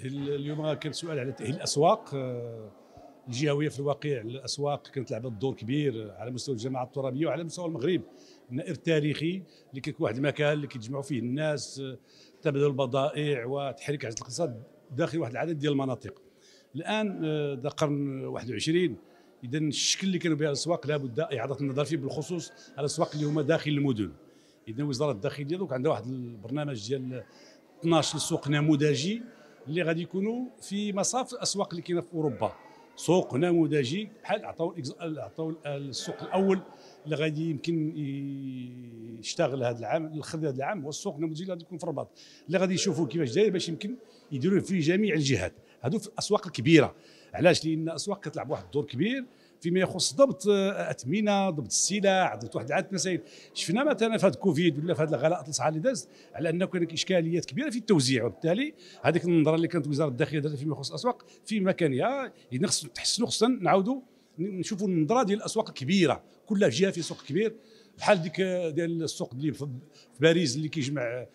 اليوم كان سؤال على تاهيل الاسواق آه، الجهويه في الواقع الاسواق كانت لعبت دور كبير على مستوى الجماعه الترابيه وعلى مستوى المغرب نائر تاريخي اللي كيكون واحد المكان اللي كيتجمعوا فيه الناس آه، تبادل البضائع وتحريك عجله الاقتصاد داخل واحد العدد ديال المناطق الان آه، ذا قرن 21 اذا الشكل اللي كانوا به الاسواق لابد اعاده النظر فيه بالخصوص على الاسواق اللي هما داخل المدن اذا وزاره الداخليه دوك عندها واحد البرنامج ديال 12 سوق نموذجي اللي غادي يكونوا في مصاف الاسواق اللي كاينه في اوروبا سوق نموذجي بحال عطاو عطاو السوق الاول اللي غادي يمكن يشتغل هذا العام الخدمه هذا العام هو السوق النموذجي اللي غادي يكون في الرباط اللي غادي يشوفوا كيفاش داير باش يمكن يديروه في جميع الجهات هادو في الاسواق الكبيره علاش لان الاسواق كتلعب واحد الدور كبير فيما يخص ضبط اثمنه آه، ضبط السلع ضبط واحد عدد المسائل شفنا مثلا في هذا الكوفيد ولا في هذا الغلاء الصحه اللي داز على انه كانت اشكاليات كبيره في التوزيع وبالتالي هذيك النظره اللي كانت وزاره الداخليه دارت فيما يخص الاسواق في مكانها يعني تحسنوا خصنا نعاودوا نشوفوا النظره ديال الاسواق الكبيره كل جهه في سوق كبير بحال ديك آه، ديال السوق اللي في باريس اللي كيجمع آه،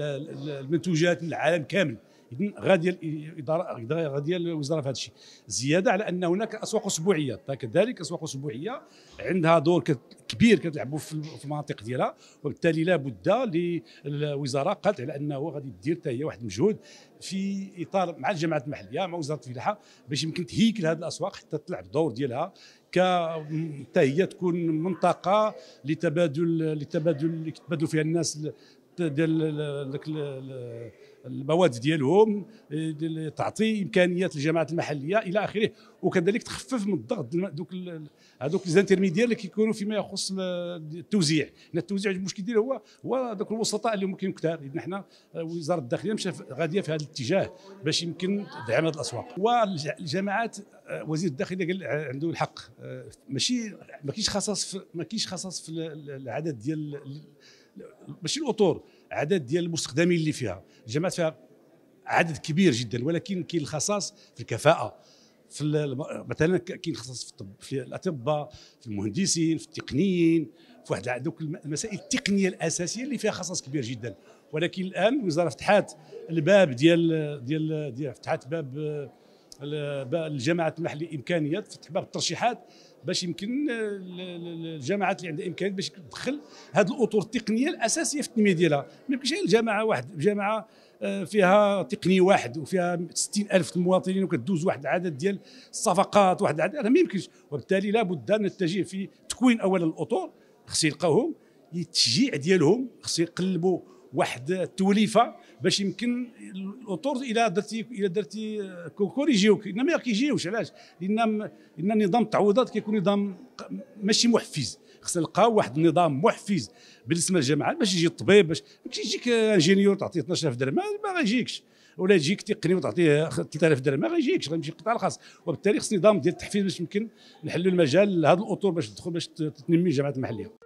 المنتوجات للعالم العالم كامل اذا غاديه الاداره غاديه الوزاره في هذا الشيء زياده على ان هناك اسواق اسبوعيه كذلك اسواق اسبوعيه عندها دور كبير كتلعبوا في المناطق ديالها وبالتالي لابد للوزاره قالت على انه غادي دير حتى هي واحد المجهود في اطار مع الجامعات المحليه مع وزاره الفلاحه باش يمكن تهيكل هذه الاسواق حتى تلعب الدور ديالها ك حتى هي تكون منطقه لتبادل لتبادل يتبادلوا فيها الناس ديال داك المواد ديالهم تعطي امكانيات للجامعات المحليه الى اخره وكذلك تخفف من الضغط دوك هذوك الانترميديير اللي كيكونوا فيما يخص التوزيع لان التوزيع المشكل ديالو هو هو ذوك الوسطاء اللي ممكن كثار اذا حنا آه، وزاره الداخليه مشى غاديه في هذا الاتجاه باش يمكن دعم هذه الاسواق والجامعات آه، وزير الداخليه قال آه، عنده الحق ماشي ما كاينش خصاص ما كاينش خصاص في العدد ديال ماشي الاطور عدد ديال المستخدمين اللي فيها الجامعات فيها عدد كبير جدا ولكن كاين الخصاص في الكفاءه في مثلا كاين خصاص في الطب في الاطباء في المهندسين في التقنيين في واحد دوك المسائل التقنيه الاساسيه اللي فيها خصاص كبير جدا ولكن الان الوزاره فتحات الباب ديال ديال, ديال فتحات باب آه، الجامعات المحلية امكانيات فتح باب الترشيحات باش يمكن الجامعات اللي عندها امكانيات باش تدخل هذه الاطر التقنيه الاساسيه في التنميه ديالها ما يمكنش الجامعه واحد جامعه آه، فيها تقني واحد وفيها 60 ألف مواطنين وكدوز واحد العدد ديال الصفقات واحد العدد هذا ما يمكنش وبالتالي لابد ان نتجه في تكوين اولا الاطر خص يلقاوهم التشجيع ديالهم خص يقلبوا واحد التوليفه باش يمكن الاطور الى درتي الى درتي كوريجيوك انما ما كيجيوش علاش لان ان نظام التعويضات كيكون نظام ماشي محفز خصنا نلقاو واحد النظام محفز بالنسبه للجامعه باش يجي الطبيب باش يجيك انجينيور تعطيه 12000 درهم ما غيجيكش ولا يجيك تقني وتعطيه 3000 درهم ما غيجيكش غيمشي للقطاع الخاص وبالتالي خص نظام ديال التحفيز باش يمكن نحلوا المجال لهذا الاطور باش تدخل باش تنمي الجامعات المحليه